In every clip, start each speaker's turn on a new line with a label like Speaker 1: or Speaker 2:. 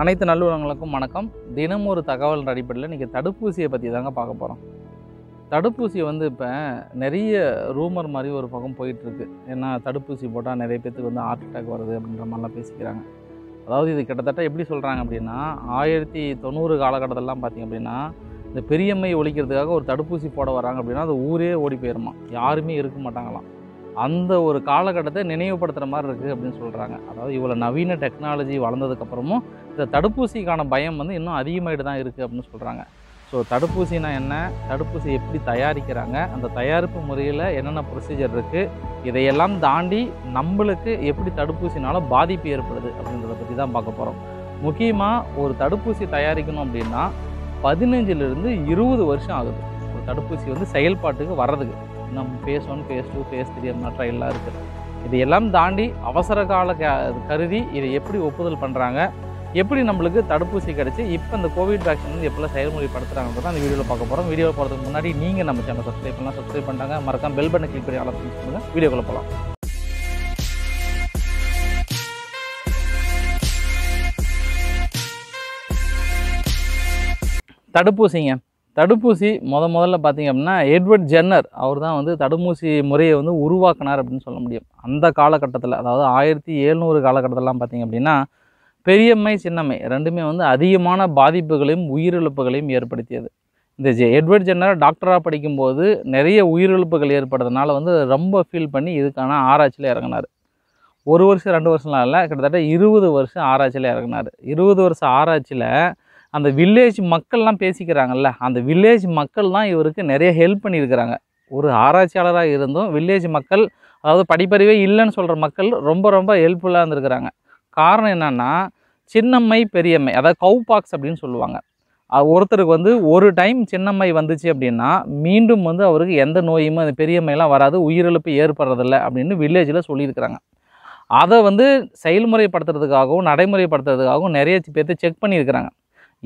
Speaker 1: அனைத்து நல்லுறவங்களுக்கும் வணக்கம் தினம் ஒரு தகவல் அடிப்படையில் இன்றைக்கி தடுப்பூசியை பற்றி தாங்க பார்க்க போகிறோம் தடுப்பூசியை வந்து இப்போ நிறைய ரூமர் மாதிரி ஒரு பக்கம் போயிட்டுருக்கு ஏன்னா தடுப்பூசி போட்டால் நிறைய பேத்துக்கு வந்து ஹார்ட் அட்டாக் வருது அப்படின்ற மாதிரிலாம் பேசிக்கிறாங்க அதாவது இது கிட்டத்தட்ட எப்படி சொல்கிறாங்க அப்படின்னா ஆயிரத்தி தொண்ணூறு காலகட்டத்திலலாம் பார்த்திங்க அப்படின்னா இந்த பெரியம்மை ஒழிக்கிறதுக்காக ஒரு தடுப்பூசி போட வராங்க அப்படின்னா அது ஊரே ஓடி போயிருமா யாருமே இருக்க மாட்டாங்களாம் அந்த ஒரு காலகட்டத்தை நினைவுபடுத்துகிற மாதிரி இருக்குது அப்படின்னு சொல்கிறாங்க அதாவது இவ்வளோ நவீன டெக்னாலஜி வளர்ந்ததுக்கப்புறமும் இந்த தடுப்பூசிக்கான பயம் வந்து இன்னும் அதிகமாகிட்டு தான் இருக்குது அப்படின்னு சொல்கிறாங்க ஸோ தடுப்பூசினா என்ன தடுப்பூசி எப்படி தயாரிக்கிறாங்க அந்த தயாரிப்பு முறையில் என்னென்ன ப்ரொசீஜர் இருக்குது இதையெல்லாம் தாண்டி நம்மளுக்கு எப்படி தடுப்பூசினாலும் பாதிப்பு ஏற்படுது அப்படின்றத பற்றி தான் பார்க்க போகிறோம் முக்கியமாக ஒரு தடுப்பூசி தயாரிக்கணும் அப்படின்னா பதினஞ்சிலிருந்து இருபது வருஷம் ஆகுது ஒரு தடுப்பூசி வந்து செயல்பாட்டுக்கு வர்றதுக்கு நம் phase one phase two phase three அந்த ட்ரையல்லாம் இருக்குது இது எல்லாம் தாண்டி அவசர கால கருதி இதை எப்படி ஒப்புதல் பண்ணுறாங்க எப்படி நம்மளுக்கு தடுப்பூசி கிடச்சி இப்போ இந்த கோவிட் வேக்சின் வந்து எப்போல்லாம் செயல்முறைப்படுத்துகிறாங்க தான் அந்த வீடியோவில் பார்க்க போகிறோம் வீடியோ போகிறதுக்கு முன்னாடி நீங்கள் நம்ம சேனல் சப்ஸ்கிரைப் பண்ணலாம் சப்ஸ்கிரைப் பண்ணுறாங்க மறக்காம பெல் பண்ணி கிளிக் பண்ணி ஆலோசனை பண்ணுங்கள் வீடியோக்குள்ளே போகலாம் தடுப்பூசிங்க தடுப்பூசி முத முதல்ல பார்த்திங்க அப்படின்னா எட்வர்ட் ஜென்னர் அவர் தான் வந்து தடுப்பூசி முறையை வந்து உருவாக்கினார் அப்படின்னு சொல்ல முடியும் அந்த காலகட்டத்தில் அதாவது ஆயிரத்தி எழுநூறு காலகட்டத்திலாம் பார்த்திங்க அப்படின்னா பெரியம்மை சின்னம்மை ரெண்டுமே வந்து அதிகமான பாதிப்புகளையும் உயிரிழப்புகளையும் ஏற்படுத்தியது இந்த ஜெ எட்வர்ட் ஜென்னர் டாக்டராக படிக்கும்போது நிறைய உயிரிழப்புகள் ஏற்படுறதுனால வந்து ரொம்ப ஃபீல் பண்ணி இதுக்கான ஆராய்ச்சியில் இறங்கினார் ஒரு வருஷம் ரெண்டு வருஷம்லாம் இல்லை கிட்டத்தட்ட இருபது வருஷம் ஆராய்ச்சியில் இறங்கினார் இருபது வருஷம் ஆராய்ச்சியில் அந்த வில்லேஜ் மக்கள்லாம் பேசிக்கிறாங்கல்ல அந்த வில்லேஜ் மக்கள் தான் இவருக்கு நிறைய ஹெல்ப் பண்ணியிருக்கிறாங்க ஒரு ஆராய்ச்சியாளராக இருந்தும் வில்லேஜ் மக்கள் அதாவது படிப்பறிவே இல்லைன்னு சொல்கிற மக்கள் ரொம்ப ரொம்ப ஹெல்ப்ஃபுல்லாக இருந்திருக்கிறாங்க காரணம் என்னென்னா சின்னம்மை பெரியம்மை அதாவது கவு பாக்ஸ் அப்படின்னு சொல்லுவாங்க ஒருத்தருக்கு வந்து ஒரு டைம் சின்னம்மை வந்துச்சு அப்படின்னா மீண்டும் வந்து அவருக்கு எந்த நோயுமே அந்த பெரியம்மையெல்லாம் வராது உயிரிழப்பு ஏற்படுறதில்ல அப்படின்னு வில்லேஜில் சொல்லியிருக்கிறாங்க அதை வந்து செயல்முறைப்படுத்துறதுக்காகவும் நடைமுறைப்படுத்துறதுக்காகவும் நிறைய பேர்த்து செக் பண்ணியிருக்கிறாங்க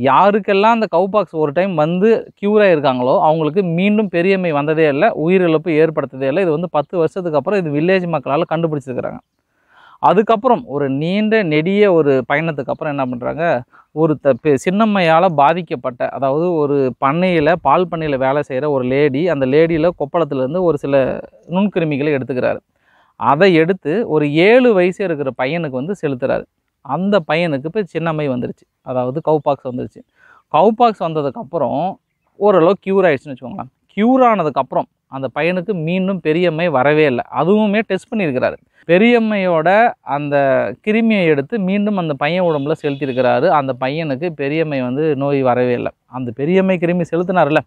Speaker 1: யாருக்கெல்லாம் அந்த கவுபாக்ஸ் ஒரு டைம் வந்து க்யூராக இருக்காங்களோ அவங்களுக்கு மீண்டும் பெரியம்மை வந்ததே இல்லை உயிரிழப்பு ஏற்படுத்ததே இல்லை இது வந்து பத்து வருஷத்துக்கு அப்புறம் இது வில்லேஜ் மக்களால் கண்டுபிடிச்சிருக்கிறாங்க அதுக்கப்புறம் ஒரு நீண்ட நெடிய ஒரு பயணத்துக்கு அப்புறம் என்ன பண்ணுறாங்க ஒரு த சின்னம்மையால் பாதிக்கப்பட்ட அதாவது ஒரு பண்ணையில் பால் பண்ணையில் வேலை செய்கிற ஒரு லேடி அந்த லேடியில் கொப்பளத்துலேருந்து ஒரு சில நுண்கிருமிகளை எடுத்துக்கிறாரு அதை எடுத்து ஒரு ஏழு வயசு இருக்கிற பையனுக்கு வந்து செலுத்துகிறாரு அந்த பையனுக்கு இப்போ சின்னம்மை வந்துருச்சு அதாவது கவுபாக்ஸ் வந்துருச்சு கவுபாக்ஸ் வந்ததுக்கப்புறம் ஓரளவு க்யூர் ஆகிடுச்சுன்னு வச்சுக்கோங்களேன் க்யூர் ஆனதுக்கப்புறம் அந்த பையனுக்கு மீண்டும் பெரியம்மை வரவே இல்லை அதுவுமே டெஸ்ட் பண்ணியிருக்கிறாரு பெரியம்மையோட அந்த கிருமியை எடுத்து மீண்டும் அந்த பையன் உடம்புல செலுத்தியிருக்கிறாரு அந்த பையனுக்கு பெரியம்மை வந்து நோய் வரவே இல்லை அந்த பெரியம்மை கிருமி செலுத்தினார்ல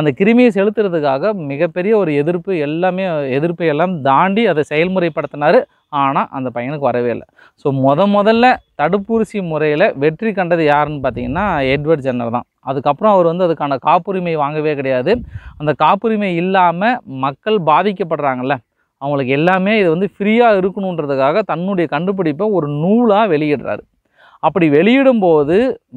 Speaker 1: அந்த கிருமியை செலுத்துறதுக்காக மிகப்பெரிய ஒரு எதிர்ப்பு எல்லாமே எதிர்ப்பை எல்லாம் தாண்டி அதை செயல்முறைப்படுத்தினார் ஆனால் அந்த பையனுக்கு வரவே இல்லை ஸோ முத முதல்ல தடுப்பூசி முறையில் வெற்றி கண்டது யாருன்னு பார்த்தீங்கன்னா எட்வர்ட் ஜென்னர் தான் அதுக்கப்புறம் அவர் வந்து அதுக்கான காப்புரிமை வாங்கவே கிடையாது அந்த காப்புரிமை இல்லாமல் மக்கள் பாதிக்கப்படுறாங்கல்ல அவங்களுக்கு எல்லாமே இது வந்து ஃப்ரீயாக இருக்கணுன்றதுக்காக தன்னுடைய கண்டுபிடிப்பை ஒரு நூலாக வெளியிடுறாரு அப்படி வெளியிடும்போது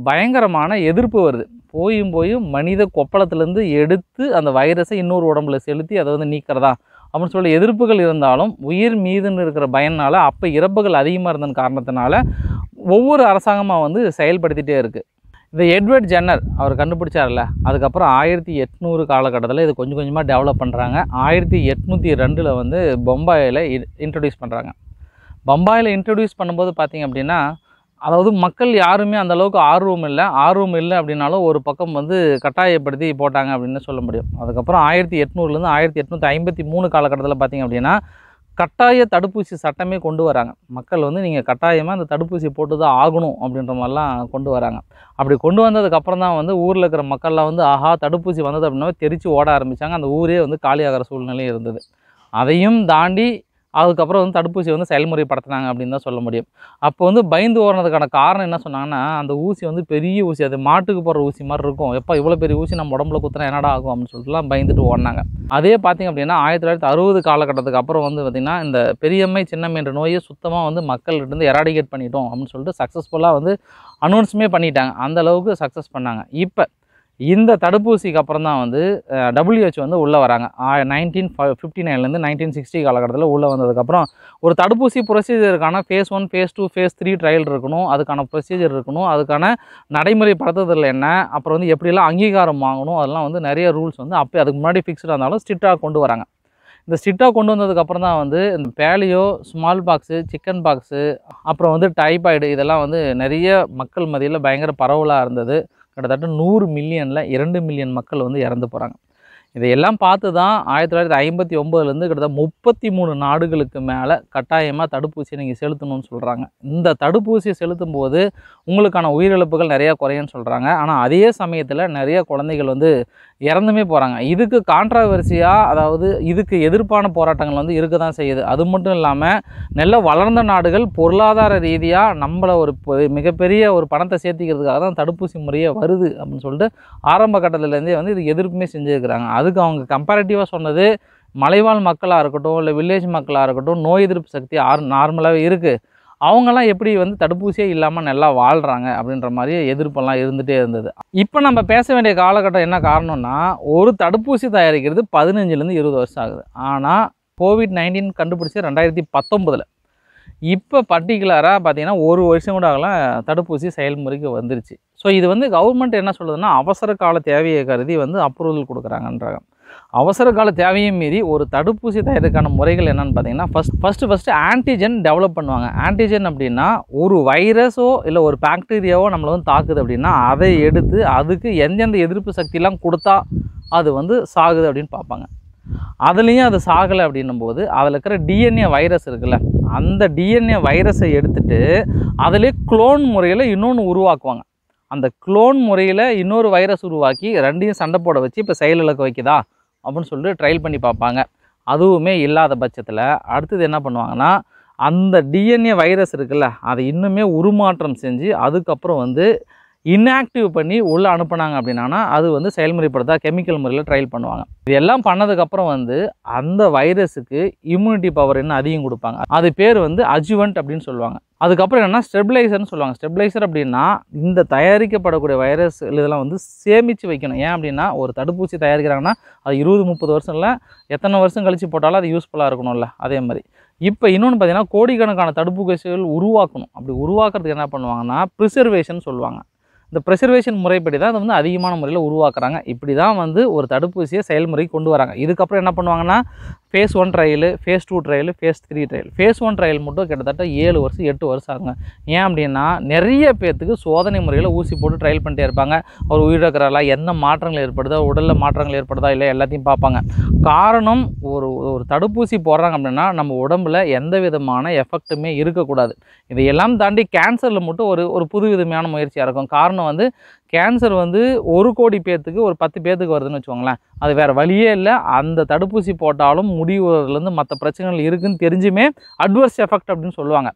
Speaker 1: பயங்கரமான எதிர்ப்பு வருது போயும் போயும் மனித கொப்பளத்துலேருந்து எடுத்து அந்த வைரஸை இன்னொரு உடம்புல செலுத்தி அதை வந்து நீக்கிறதா அப்படின்னு சொல்லி எதிர்ப்புகள் இருந்தாலும் உயிர் மீதுன்னு இருக்கிற பயனால் அப்போ இறப்புகள் அதிகமாக இருந்த காரணத்தினால ஒவ்வொரு அரசாங்கமாக வந்து செயல்படுத்திகிட்டே இருக்குது இந்த எட்வர்ட் ஜென்னர் அவர் கண்டுபிடிச்சார்ல அதுக்கப்புறம் ஆயிரத்தி எட்நூறு காலகட்டத்தில் இது கொஞ்சம் கொஞ்சமாக டெவலப் பண்ணுறாங்க ஆயிரத்தி எட்நூற்றி ரெண்டில் வந்து பொம்பாயில் இன்ட்ரடியூஸ் பண்ணுறாங்க பம்பாயில் இன்ட்ரடியூஸ் பண்ணும்போது பார்த்திங்க அப்படின்னா அதாவது மக்கள் யாருமே அந்த அளவுக்கு ஆர்வம் இல்லை ஆர்வம் இல்லை அப்படின்னாலும் ஒரு பக்கம் வந்து கட்டாயப்படுத்தி போட்டாங்க அப்படின்னு சொல்ல முடியும் அதுக்கப்புறம் ஆயிரத்தி எட்நூறுலேருந்து ஆயிரத்தி எட்நூற்றி ஐம்பத்தி மூணு காலகட்டத்தில் பார்த்திங்க அப்படின்னா கட்டாய தடுப்பூசி சட்டமே கொண்டு வராங்க மக்கள் வந்து நீங்கள் கட்டாயமாக அந்த தடுப்பூசி போட்டு தான் ஆகணும் அப்படின்ற மாதிரிலாம் கொண்டு வராங்க அப்படி கொண்டு வந்ததுக்கப்புறம் தான் வந்து ஊரில் இருக்கிற மக்கள்லாம் வந்து ஆஹா தடுப்பூசி வந்தது அப்படின்னா தெரித்து ஓட ஆரம்பித்தாங்க அந்த ஊரே வந்து காலியாகிற சூழ்நிலை இருந்தது அதையும் தாண்டி அதுக்கப்புறம் வந்து தடுப்பூசி வந்து செயல்முறை படுத்துனாங்க அப்படின்னு தான் சொல்ல முடியும் அப்போ வந்து பயந்து ஓடுறதுக்கான காரணம் என்ன சொன்னாங்கன்னா அந்த ஊசி வந்து பெரிய ஊசி அது மாட்டுக்கு போடுற ஊசி மாதிரி இருக்கும் எப்போ இவ்வளோ பெரிய ஊசி நம்ம உடம்புல குத்துனா என்னடா ஆகும் அப்படின்னு சொல்லிட்டுலாம் பயந்துட்டு ஓடினாங்க அதே பார்த்திங்க அப்படின்னா ஆயிரத்தி தொள்ளாயிரத்தி அறுபது காலகட்டத்துக்கு அப்புறம் வந்து பார்த்திங்கன்னா இந்த பெரியம்மை சின்னம்மை என்ற நோயை சுத்தமாக வந்து மக்கள்கிட்டருந்து எராடிகேட் பண்ணிட்டோம் அப்படின்னு சொல்லிட்டு சக்ஸஸ்ஃபுல்லாக வந்து அனௌன்ஸுமே பண்ணிட்டாங்க அந்தளவுக்கு சக்ஸஸ் பண்ணாங்க இப்போ இந்த தடுப்பூசிக்கு அப்புறம் தான் வந்து டபிள்யூஹெச் வந்து உள்ளே வராங்க நைன்டீன் ஃபிஃப்டி நைன்லேருந்து நைன்டீன் சிக்ஸ்டி காலகட்டத்தில் உள்ளே வந்ததுக்கப்புறம் ஒரு தடுப்பூசி ப்ரொசீஜருக்கான phase one phase two phase three trial இருக்கணும் அதுக்கான ப்ரொசீஜர் இருக்கணும் அதுக்கான நடைமுறை படுத்துதல் என்ன அப்புறம் வந்து எப்படிலாம் அங்கீகாரம் வாங்கணும் அதெல்லாம் வந்து நிறைய ரூல்ஸ் வந்து அப்போ அதுக்கு முன்னாடி ஃபிக்ஸ்டாக இருந்தாலும் ஸ்ட்ரிக்டாக கொண்டு வராங்க இந்த ஸ்ட்ரிக்டாக கொண்டு வந்ததுக்கப்புறம் தான் வந்து இந்த polio smallpox chickenpox அப்புறம் வந்து டைபாய்டு இதெல்லாம் வந்து நிறைய மக்கள் மதியில் பயங்கர பரவலாக இருந்தது கிட்டத்தட்ட நூறு மில்லியனில் இரண்டு மில்லியன் மக்கள் வந்து இறந்து போகிறாங்க இதையெல்லாம் பார்த்து தான் ஆயிரத்தி தொள்ளாயிரத்தி ஐம்பத்தி ஒம்பதுலேருந்து கிட்டத்தட்ட முப்பத்தி மூணு நாடுகளுக்கு மேலே கட்டாயமாக தடுப்பூசியை நீங்கள் செலுத்தணும்னு சொல்கிறாங்க இந்த தடுப்பூசியை செலுத்தும் போது உங்களுக்கான உயிரிழப்புகள் நிறையா குறையும்னு சொல்கிறாங்க ஆனால் அதே சமயத்தில் நிறைய குழந்தைகள் வந்து இறந்துமே போகிறாங்க இதுக்கு கான்ட்ராவர்சியாக அதாவது இதுக்கு எதிர்ப்பான போராட்டங்கள் வந்து இருக்க தான் செய்யுது அது மட்டும் இல்லாமல் நல்ல வளர்ந்த நாடுகள் பொருளாதார ரீதியாக நம்மளை ஒரு மிகப்பெரிய ஒரு பணத்தை சேர்த்திக்கிறதுக்காக தான் தடுப்பூசி முறையே வருது அப்படின்னு சொல்லிட்டு ஆரம்ப கட்டத்துலேருந்தே வந்து இது எதிர்ப்புமே செஞ்சுருக்கிறாங்க அதுக்கு அவங்க கம்பேரட்டிவாக சொன்னது மலைவாழ் மக்களாக இருக்கட்டும் இல்லை வில்லேஜ் மக்களாக இருக்கட்டும் நோய் எதிர்ப்பு சக்தி ஆர் நார்மலாகவே இருக்குது அவங்கெல்லாம் எப்படி வந்து தடுப்பூசியே இல்லாமல் நல்லா வாழ்கிறாங்க அப்படின்ற மாதிரி எதிர்ப்பெல்லாம் இருந்துகிட்டே இருந்தது இப்போ நம்ம பேச வேண்டிய காலகட்டம் என்ன காரணம்னா ஒரு தடுப்பூசி தயாரிக்கிறது பதினஞ்சுலேருந்து இருபது வருஷம் ஆகுது ஆனால் கோவிட் நைன்டீன் கண்டுபிடிச்சி ரெண்டாயிரத்தி பத்தொம்பதில் இப்போ பர்டிகுலராக பார்த்திங்கன்னா ஒரு வருஷம் கூட ஆகலாம் தடுப்பூசி செயல்முறைக்கு வந்துருச்சு ஸோ இது வந்து கவர்மெண்ட் என்ன சொல்லுதுன்னா அவசர கால தேவையை கருதி வந்து அப்ரூவல் கொடுக்குறாங்கன்றாங்க அவசர கால தேவையும் மீறி ஒரு தடுப்பூசி தயாரிக்கான முறைகள் என்னென்னு பார்த்தீங்கன்னா first first first antigen develop பண்ணுவாங்க ஆன்டிஜென் அப்படின்னா ஒரு வைரஸோ இல்லை ஒரு பாக்டீரியாவோ நம்மளை வந்து தாக்குது அப்படின்னா அதை எடுத்து அதுக்கு எந்தெந்த எதிர்ப்பு சக்தியெலாம் கொடுத்தா அது வந்து சாகுது அப்படின்னு பார்ப்பாங்க அதுலேயும் அது சாகலை அப்படின்னும்போது அதில் இருக்கிற டிஎன்ஏ வைரஸ் இருக்குல்ல அந்த டிஎன்ஏ வைரஸை எடுத்துகிட்டு அதிலே குளோன் முறையில் இன்னொன்று உருவாக்குவாங்க அந்த குளோன் முறையில் இன்னொரு வைரஸ் உருவாக்கி ரெண்டையும் சண்டை போட வச்சு இப்போ செயலிழக்க வைக்குதா அப்படின்னு சொல்லிட்டு ட்ரையல் பண்ணி பார்ப்பாங்க அதுவுமே இல்லாத பட்சத்தில் அடுத்தது என்ன பண்ணுவாங்கன்னா அந்த டிஎன்ஏ வைரஸ் இருக்குல்ல அதை இன்னுமே உருமாற்றம் செஞ்சு அதுக்கப்புறம் வந்து இன்ஆக்டிவ் பண்ணி உள்ளே அனுப்புனாங்க அப்படின்னா அது வந்து செயல்முறைப்படுத்தா கெமிக்கல் முறையில் ட்ரையல் பண்ணுவாங்க இது எல்லாம் பண்ணதுக்கப்புறம் வந்து அந்த வைரஸுக்கு இம்யூனிட்டி பவர் என்ன அதிகம் கொடுப்பாங்க அது பேர் வந்து அஜுவன்ட் அப்படின்னு சொல்லுவாங்க அதுக்கப்புறம் என்னென்னா ஸ்டெபிலைசர்னு சொல்லுவாங்க ஸ்டெபிலைசர் அப்படின்னா இந்த தயாரிக்கப்படக்கூடிய வைரஸ் இதெல்லாம் வந்து சேமித்து வைக்கணும் ஏன் அப்படின்னா ஒரு தடுப்பூசி தயாரிக்கிறாங்கன்னா அது இருபது முப்பது வருஷம் இல்லை எத்தனை வருஷம் கழித்து போட்டாலும் அது யூஸ்ஃபுல்லாக இருக்கணும்ல அதே மாதிரி இப்போ இன்னொன்று பார்த்தீங்கன்னா கோடிக்கணக்கான தடுப்பூசிகள் உருவாக்கணும் அப்படி உருவாக்குறதுக்கு என்ன பண்ணுவாங்கன்னா ப்ரிசர்வேஷன் சொல்லுவாங்க இந்த ப்ரெசர்வேஷன் முறைப்படி தான் அதை வந்து அதிகமான முறையில் உருவாக்குறாங்க இப்படி தான் வந்து ஒரு தடுப்பூசியை செயல்முறைக்கு கொண்டு வராங்க இதுக்கப்புறம் என்ன பண்ணுவாங்கன்னா phase one trial phase two trial phase three trial phase one trial மட்டும் கிட்டத்தட்ட ஏழு வருஷம் எட்டு வருஷம் ஆகுங்க ஏன் அப்படின்னா நிறைய பேர்த்துக்கு சோதனை முறையில் ஊசி போட்டு ட்ரையல் பண்ணிட்டே இருப்பாங்க அவர் உயிரிழக்கிறாரா என்ன மாற்றங்கள் ஏற்படுதோ உடலில் மாற்றங்கள் ஏற்படுதா இல்லை எல்லாத்தையும் பார்ப்பாங்க காரணம் ஒரு ஒரு தடுப்பூசி போடுறாங்க அப்படின்னா நம்ம உடம்புல எந்த விதமான எஃபெக்ட்டுமே இருக்கக்கூடாது இதையெல்லாம் தாண்டி கேன்சரில் மட்டும் ஒரு ஒரு புது விதமையான முயற்சியாக இருக்கும் காரணம் காரணம் வந்து கேன்சர் வந்து ஒரு கோடி பேர்த்துக்கு ஒரு பத்து பேர்த்துக்கு வருதுன்னு வச்சுக்கோங்களேன் அது வேறு வழியே இல்லை அந்த தடுப்பூசி போட்டாலும் முடிவுலேருந்து மற்ற பிரச்சனைகள் இருக்குதுன்னு தெரிஞ்சுமே அட்வர்ஸ் எஃபெக்ட் அப்படின்னு சொல்லுவாங்க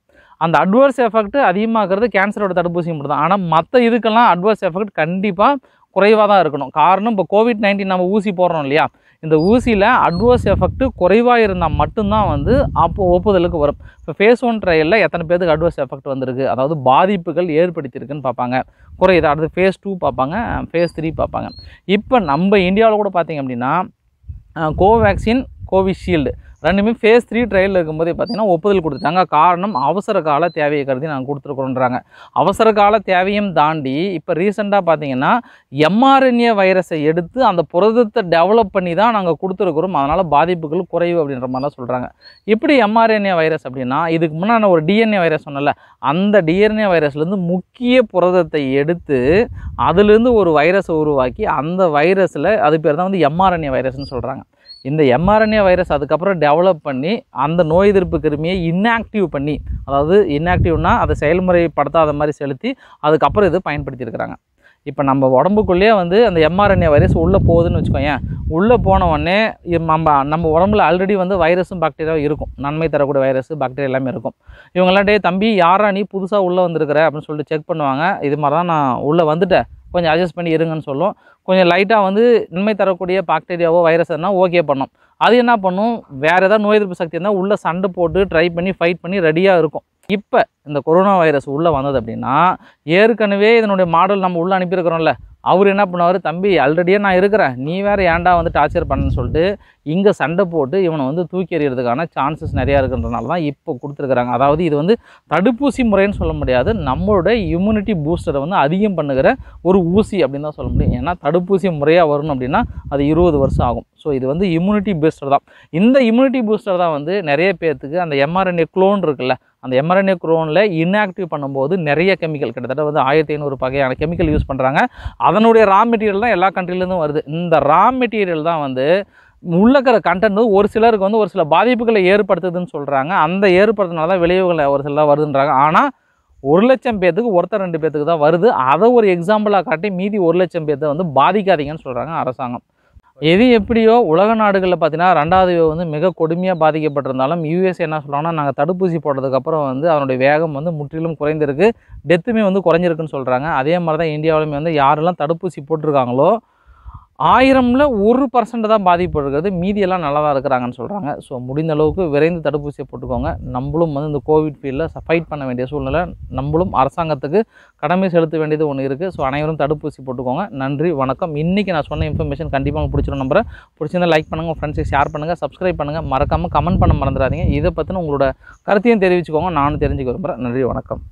Speaker 1: அந்த அட்வர்ஸ் எஃபெக்ட் அதிகமாகிறது கேன்சரோட தடுப்பூசி மட்டும் தான் ஆனால் மற்ற இதுக்கெல்லாம் அட்வர்ஸ் எஃபெக்ட் கண்டிப்பாக குறைவாக தான் இருக்கணும் காரணம் இப்போ கோவிட் நைன்டீன் நம்ம ஊசி போடுறோம் இல்லையா இந்த ஊசியில் அட்வர்ஸ் எஃபெக்ட்டு குறைவாக இருந்தால் மட்டும்தான் வந்து அப்போ ஒப்புதலுக்கு வரும் இப்போ ஃபேஸ் ஒன் ட்ரையலில் எத்தனை பேருக்கு அட்வர்ஸ் எஃபெக்ட் வந்திருக்கு அதாவது பாதிப்புகள் ஏற்படுத்தியிருக்குன்னு பார்ப்பாங்க குறையுது அடுத்து ஃபேஸ் டூ பார்ப்பாங்க ஃபேஸ் த்ரீ பார்ப்பாங்க இப்போ நம்ம இந்தியாவில் கூட பார்த்திங்க அப்படின்னா கோவேக்சின் கோவிஷீல்டு ரெண்டுமே ஃபேஸ் த்ரீ ட்ரையலில் இருக்கும்போது பார்த்தீங்கன்னா ஒப்புதல் கொடுத்துட்டாங்க காரணம் அவசர கால தேவையை கருதி நாங்கள் கொடுத்துருக்குறோன்றாங்க அவசர கால தேவையும் தாண்டி இப்போ ரீசெண்டாக பார்த்தீங்கன்னா எம்ஆர்என்ஏ வைரஸை எடுத்து அந்த புரதத்தை டெவலப் பண்ணி தான் நாங்கள் கொடுத்துருக்குறோம் அதனால் பாதிப்புகள் குறைவு அப்படின்ற மாதிரிலாம் சொல்கிறாங்க இப்படி எம்ஆர்என்ஏ வைரஸ் அப்படின்னா இதுக்கு முன்னாடி ஒரு டிஎன்ஏ வைரஸ் சொன்னல அந்த டிஎன்ஏ வைரஸ்லேருந்து முக்கிய புரதத்தை எடுத்து அதுலேருந்து ஒரு வைரஸை உருவாக்கி அந்த வைரஸில் அது பேர் தான் வந்து எம்ஆர்என்ஏ வைரஸ்னு சொல்கிறாங்க இந்த எம்ஆர்என்ஏ வைரஸ் அதுக்கப்புறம் டெவலப் பண்ணி அந்த நோய் எதிர்ப்பு கிருமியை இன்ஆக்டிவ் பண்ணி அதாவது இன்ஆக்டிவ்னால் அதை செயல்முறைப்படுத்தாத மாதிரி செலுத்தி அதுக்கப்புறம் இது பயன்படுத்தியிருக்கிறாங்க இப்போ நம்ம உடம்புக்குள்ளேயே வந்து அந்த எம்ஆர்என்ஏ வைரஸ் உள்ளே போகுதுன்னு வச்சுக்கோங்க உள்ளே போன உடனே நம்ம நம்ம உடம்புல ஆல்ரெடி வந்து வைரஸும் பாக்டீரியாவும் இருக்கும் நன்மை தரக்கூடிய வைரஸ் பாக்டீரியா எல்லாமே இருக்கும் இவங்கெல்லாம் டே தம்பி யாரா நீ புதுசாக உள்ளே வந்திருக்கிற அப்படின்னு சொல்லிட்டு செக் பண்ணுவாங்க இது மாதிரி தான் நான் உள்ளே வந்துட்டேன் கொஞ்சம் அட்ஜஸ்ட் பண்ணி இருங்கன்னு சொல்லும் கொஞ்சம் லைட்டாக வந்து நன்மை தரக்கூடிய பாக்டீரியாவோ வைரஸ் எதுனா ஓகே பண்ணும் அது என்ன பண்ணும் வேறு ஏதாவது நோய் எதிர்ப்பு சக்தி இருந்தால் உள்ளே சண்டை போட்டு ட்ரை பண்ணி ஃபைட் பண்ணி ரெடியாக இருக்கும் இப்போ இந்த கொரோனா வைரஸ் உள்ளே வந்தது அப்படின்னா ஏற்கனவே இதனுடைய மாடல் நம்ம உள்ளே அனுப்பியிருக்கிறோம்ல அவர் என்ன பண்ணுவார் தம்பி ஆல்ரெடியே நான் இருக்கிறேன் நீ வேறு ஏன்டா வந்து டார்ச்சர் பண்ணுன்னு சொல்லிட்டு இங்கே சண்டை போட்டு இவனை வந்து தூக்கி எறிகிறதுக்கான சான்சஸ் நிறையா இருக்குன்றனால தான் இப்போ கொடுத்துருக்குறாங்க அதாவது இது வந்து தடுப்பூசி முறைன்னு சொல்ல முடியாது நம்மளுடைய இம்யூனிட்டி பூஸ்டரை வந்து அதிகம் பண்ணுகிற ஒரு ஊசி அப்படின்னு தான் சொல்ல முடியும் ஏன்னா தடுப்பூசி முறையாக வரணும் அப்படின்னா அது இருபது வருஷம் ஆகும் ஸோ இது வந்து இம்யூனிட்டி பூஸ்டர் தான் இந்த இம்யூனிட்டி பூஸ்டர் தான் வந்து நிறைய பேர்த்துக்கு அந்த எம்ஆர்என்ஏ குளோன் இருக்குல்ல அந்த எம்ஆர்என்ஏ குரோனில் கண்டிஷனில் இன்ஆக்டிவ் பண்ணும்போது நிறைய கெமிக்கல் கிட்டத்தட்ட வந்து ஆயிரத்தி ஐநூறு வகையான கெமிக்கல் யூஸ் பண்ணுறாங்க அதனுடைய ரா மெட்டீரியல் தான் எல்லா கண்ட்ரிலேருந்தும் வருது இந்த ரா மெட்டீரியல் தான் வந்து உள்ளக்கிற கண்டென்ட் வந்து ஒரு சிலருக்கு வந்து ஒரு சில பாதிப்புகளை ஏற்படுத்துதுன்னு சொல்கிறாங்க அந்த ஏற்படுத்தினால தான் விளைவுகளை ஒரு சில வருதுன்றாங்க ஆனால் ஒரு லட்சம் பேர்த்துக்கு ஒருத்தர் ரெண்டு பேர்த்துக்கு தான் வருது அதை ஒரு எக்ஸாம்பிளாக காட்டி மீதி ஒரு லட்சம் பேர்த்தை வந்து பாதிக்காதீங்கன்னு சொல்கிறாங்க அரசாங்கம் எது எப்படியோ உலக நாடுகளில் பார்த்தீங்கன்னா ரெண்டாவது வந்து மிக கொடுமையாக பாதிக்கப்பட்டிருந்தாலும் யூஎஸ் என்ன சொல்கிறாங்கன்னா நாங்கள் தடுப்பூசி போட்டதுக்கப்புறம் வந்து அதனுடைய வேகம் வந்து முற்றிலும் குறைந்திருக்கு டெத்துமே வந்து குறைஞ்சிருக்குன்னு சொல்கிறாங்க அதே மாதிரி தான் இந்தியாவிலுமே வந்து யாரெல்லாம் தடுப்பூசி போட்டிருக்காங்களோ ஆயிரமில் ஒரு பர்சன்ட் தான் பாதிப்படுகிறது மீதியெல்லாம் நல்லா தான் இருக்கிறாங்கன்னு சொல்கிறாங்க ஸோ முடிந்த அளவுக்கு விரைந்து தடுப்பூசியை போட்டுக்கோங்க நம்மளும் வந்து இந்த கோவிட் ஃபீல்டில் ஃபைட் பண்ண வேண்டிய சூழ்நிலை நம்மளும் அரசாங்கத்துக்கு கடமை செலுத்த வேண்டியது ஒன்று இருக்குது ஸோ அனைவரும் தடுப்பூசி போட்டுக்கோங்க நன்றி வணக்கம் இன்றைக்கி நான் சொன்ன இன்ஃபர்மேஷன் கண்டிப்பாக பிடிச்சிடும் நம்பரை பிடிச்சிருந்தால் லைக் பண்ணுங்கள் உங்கள் ஷேர் பண்ணுங்கள் சப்ஸ்கிரைப் பண்ணுங்கள் மறக்காமல் கமெண்ட் பண்ண மறந்துடாதீங்க இதை பற்றின உங்களோட கருத்தையும் தெரிவிச்சுக்கோங்க நானும் தெரிஞ்சுக்க விரும்புகிறேன் நன்றி வணக்கம்